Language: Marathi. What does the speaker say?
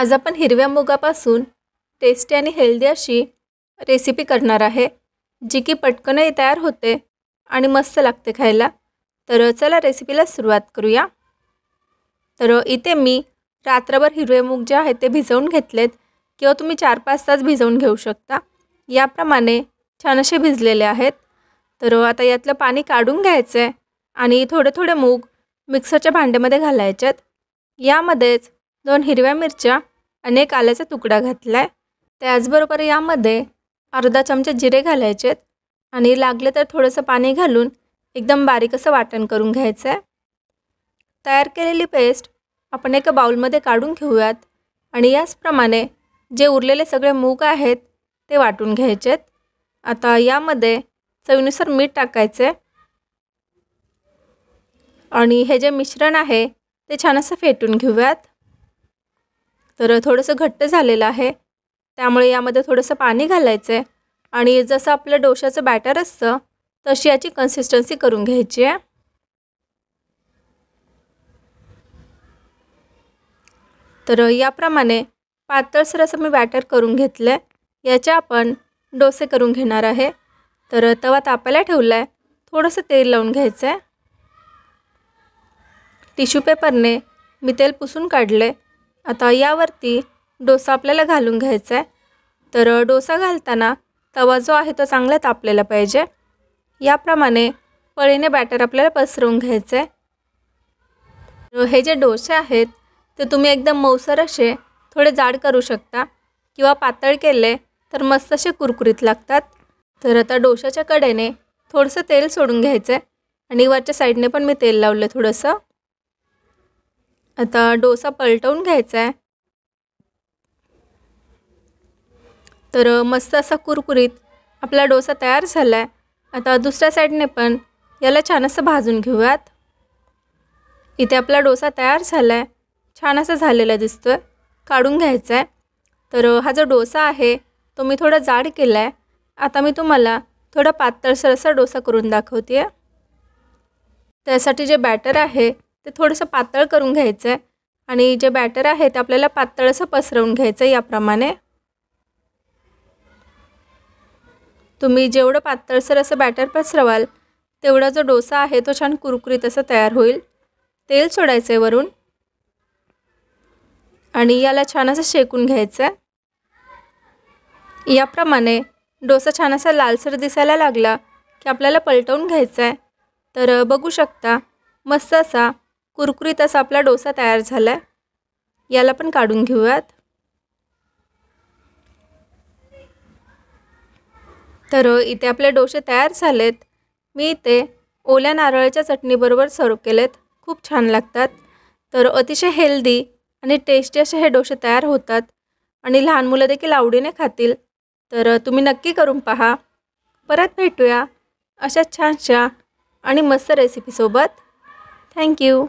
आज आपण हिरव्या मुगापासून टेस्टी आणि हेल्दी अशी रेसिपी करणार आहे जी की पटकनही तयार होते आणि मस्त लागते खायला तर चला रेसिपीला सुरुवात करूया तर इथे मी रात्रभर हिरवे मूग जे आहेत ते भिजवून घेतलेत किंवा तुम्ही चार पाच तास भिजवून घेऊ शकता याप्रमाणे छान असे भिजलेले आहेत तर आता यातलं पाणी काढून घ्यायचं आहे आणि थोडे थोडे मूग मिक्सरच्या भांड्यामध्ये घालायचे आहेत यामध्येच दोन हिरव्या मिरच्या आणि एक आल्याचा तुकडा घातला आहे त्याचबरोबर यामध्ये अर्धा चमचा जिरे घालायचे आणि लागले तर थोडंसं पाणी घालून एकदम बारीक असं वाटण करून घ्यायचं आहे तयार केलेली पेस्ट आपण एका बाउलमध्ये काढून घेऊयात आणि याचप्रमाणे जे उरलेले सगळे मूग आहेत ते वाटून घ्यायचेत आता यामध्ये चवीनुसार मीठ टाकायचे आणि हे जे मिश्रण आहे ते छान असं फेटून घेऊयात तर थोडंसं घट्ट झालेलं आहे त्यामुळे यामध्ये थोडंसं पाणी घालायचं आहे आणि जसं आपलं डोशाचं बॅटर असतं तशी याची कन्सिस्टन्सी करून घ्यायची आहे तर याप्रमाणे पातळसर असं मी बॅटर करून घेतलं आहे याचे आपण डोसे करून घेणार आहे तर तवा तापायला ठेवला आहे थोडंसं तेल लावून घ्यायचं आहे टिश्यू पेपरने मी तेल पुसून काढले आता यावरती डोसा आपल्याला घालून घ्यायचा आहे तर डोसा घालताना तवा जो आहे तो चांगला तापलेला पाहिजे याप्रमाणे पळीने बॅटर आपल्याला पसरवून घ्यायचं आहे हे जे डोसे आहेत ते तुम्ही एकदम मौसर असे थोडे जाड करू शकता किंवा पातळ केले तर मस्त असे कुरकुरीत लागतात तर आता डोशाच्या कडेने थोडंसं तेल सोडून घ्यायचं आहे आणि वरच्या साईडने पण मी तेल लावलं थोडंसं आता डोसा पलटवून घ्यायचा आहे तर मस्त असा कुरकुरीत आपला डोसा तयार झाला आहे आता दुसऱ्या साईडने पण याला छान असं भाजून घेऊयात इथे आपला डोसा तयार झाला आहे छान असा झालेला दिसतो आहे काढून घ्यायचा आहे तर हा जो डोसा आहे तो मी थोडा जाड केला आहे आता मी तुम्हाला थोडा पातळसर असा डोसा करून दाखवते त्यासाठी जे बॅटर आहे ते थोडंसं पातळ करून घ्यायचं आहे आणि जे बॅटर आहे ते आपल्याला पातळसं पसरवून घ्यायचं आहे याप्रमाणे तुम्ही जेवढं पातळसर असं बॅटर पसरवाल तेवढा जो डोसा आहे तो छान कुरकुरीत असं तयार होईल तेल सोडायचं आहे वरून आणि याला छान असं शेकून घ्यायचं आहे याप्रमाणे डोसा छान असा लालसर दिसायला लागला की आपल्याला पलटवून घ्यायचा आहे तर बघू शकता मस्त असा कुरकुरीत असा आपला डोसा तयार झाला आहे याला पण काढून घेऊयात तर इथे आपले डोसे तयार झालेत मी इथे ओल्या नारळाच्या चटणीबरोबर सर्व केलेत खूप छान लागतात तर अतिशय हेल्दी आणि टेस्टी असे हे डोसे तयार होतात आणि लहान मुलं देखील आवडीने खातील तर तुम्ही नक्की करून पहा परत भेटूया अशा छानशा आणि मस्त रेसिपीसोबत थँक्यू